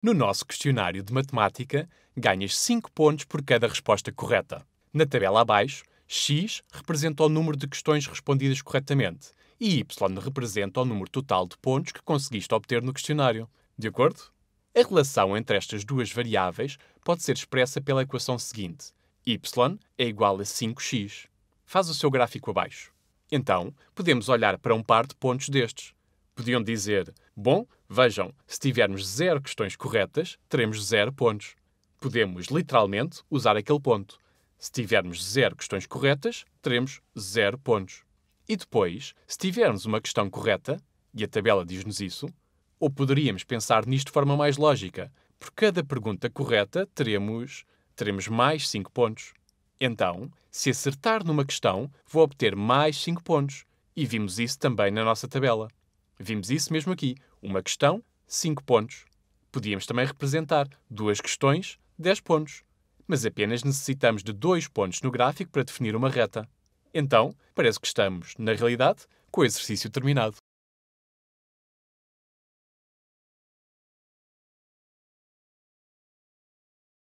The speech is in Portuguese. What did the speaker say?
No nosso questionário de matemática, ganhas 5 pontos por cada resposta correta. Na tabela abaixo, x representa o número de questões respondidas corretamente e y representa o número total de pontos que conseguiste obter no questionário. De acordo? A relação entre estas duas variáveis pode ser expressa pela equação seguinte: y é igual a 5x. Faz o seu gráfico abaixo. Então, podemos olhar para um par de pontos destes. Podiam dizer: Bom, vejam, se tivermos zero questões corretas, teremos zero pontos. Podemos, literalmente, usar aquele ponto. Se tivermos zero questões corretas, teremos zero pontos. E depois, se tivermos uma questão correta, e a tabela diz-nos isso, ou poderíamos pensar nisto de forma mais lógica. Por cada pergunta correta, teremos, teremos mais 5 pontos. Então, se acertar numa questão, vou obter mais 5 pontos. E vimos isso também na nossa tabela. Vimos isso mesmo aqui. Uma questão, 5 pontos. Podíamos também representar duas questões, 10 pontos. Mas apenas necessitamos de dois pontos no gráfico para definir uma reta. Então, parece que estamos, na realidade, com o exercício terminado.